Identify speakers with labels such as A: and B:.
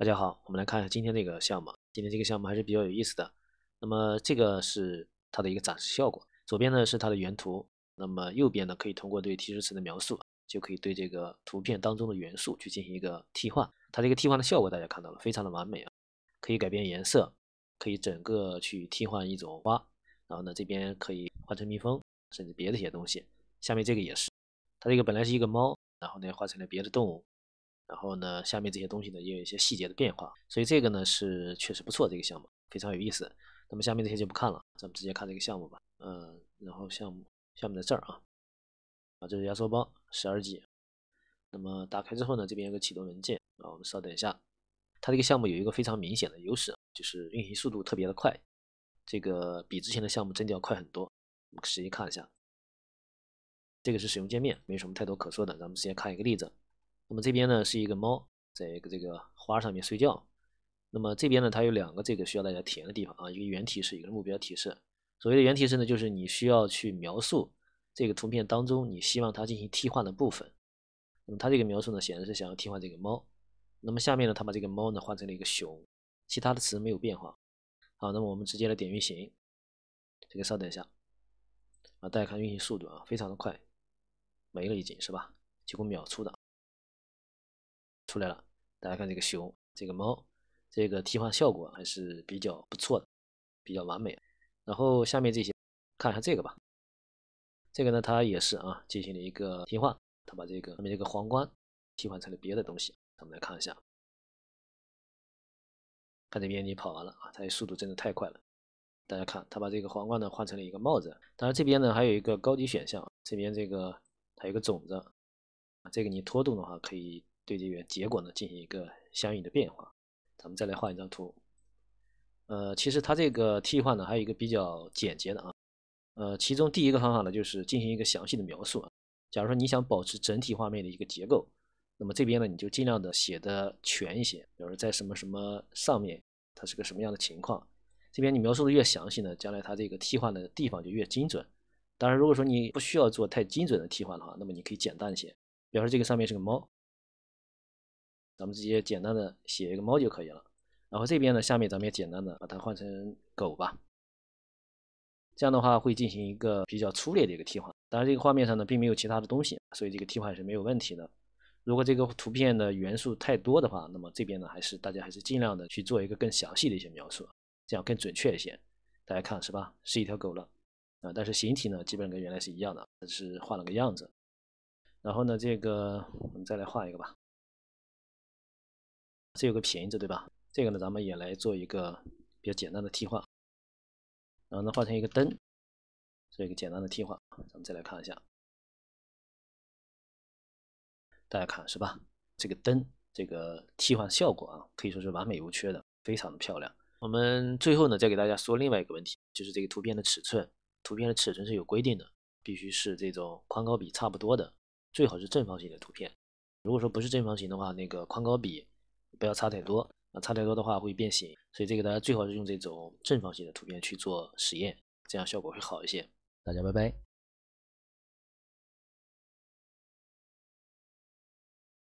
A: 大家好，我们来看一下今天这个项目。今天这个项目还是比较有意思的。那么这个是它的一个展示效果，左边呢是它的原图，那么右边呢可以通过对提示词的描述，就可以对这个图片当中的元素去进行一个替换。它这个替换的效果大家看到了，非常的完美啊！可以改变颜色，可以整个去替换一种花，然后呢这边可以换成蜜蜂，甚至别的一些东西。下面这个也是，它这个本来是一个猫，然后呢换成了别的动物。然后呢，下面这些东西呢也有一些细节的变化，所以这个呢是确实不错，这个项目非常有意思。那么下面这些就不看了，咱们直接看这个项目吧。嗯，然后项目下面在这儿啊，啊，这是压缩包，十二 G。那么打开之后呢，这边有个启动文件，啊，我们稍等一下。它这个项目有一个非常明显的优势，就是运行速度特别的快，这个比之前的项目真的要快很多。我们实际看一下，这个是使用界面，没什么太多可说的，咱们直接看一个例子。那么这边呢是一个猫，在一个这个花上面睡觉。那么这边呢，它有两个这个需要大家体验的地方啊，一个原提示，一个目标提示。所谓的原提示呢，就是你需要去描述这个图片当中你希望它进行替换的部分。那么它这个描述呢，显然是想要替换这个猫。那么下面呢，它把这个猫呢换成了一个熊，其他的词没有变化。好，那么我们直接来点运行，这个稍等一下啊，大家看运行速度啊，非常的快，没了已经是吧？几乎秒出的。出来了，大家看这个熊，这个猫，这个替换效果还是比较不错的，比较完美。然后下面这些，看一下这个吧。这个呢，它也是啊，进行了一个替换，它把这个上面这个皇冠替换成了别的东西。咱们来看一下，看这边你跑完了啊，它的速度真的太快了。大家看，它把这个皇冠呢换成了一个帽子。当然这边呢还有一个高级选项，这边这个它有个种子，这个你拖动的话可以。对这个结果呢进行一个相应的变化。咱们再来画一张图。呃，其实它这个替换呢还有一个比较简洁的啊。呃，其中第一个方法呢就是进行一个详细的描述啊。假如说你想保持整体画面的一个结构，那么这边呢你就尽量的写的全一些，比如在什么什么上面，它是个什么样的情况。这边你描述的越详细呢，将来它这个替换的地方就越精准。当然，如果说你不需要做太精准的替换的话，那么你可以简单一些，比方说这个上面是个猫。咱们直接简单的写一个猫就可以了，然后这边呢，下面咱们也简单的把它换成狗吧。这样的话会进行一个比较粗略的一个替换。当然，这个画面上呢并没有其他的东西，所以这个替换是没有问题的。如果这个图片的元素太多的话，那么这边呢还是大家还是尽量的去做一个更详细的一些描述，这样更准确一些。大家看是吧？是一条狗了啊，但是形体呢基本跟原来是一样的，只是换了个样子。然后呢，这个我们再来画一个吧。这个便宜对吧？这个呢，咱们也来做一个比较简单的替换，然后呢，换成一个灯，做一个简单的替换。咱们再来看一下，大家看是吧？这个灯这个替换效果啊，可以说是完美无缺的，非常的漂亮。我们最后呢，再给大家说另外一个问题，就是这个图片的尺寸，图片的尺寸是有规定的，必须是这种宽高比差不多的，最好是正方形的图片。如果说不是正方形的话，那个宽高比。不要擦太多，那擦太多的话会变形，所以这个大家最好是用这种正方形的图片去做实验，这样效果会好一些。大家拜拜。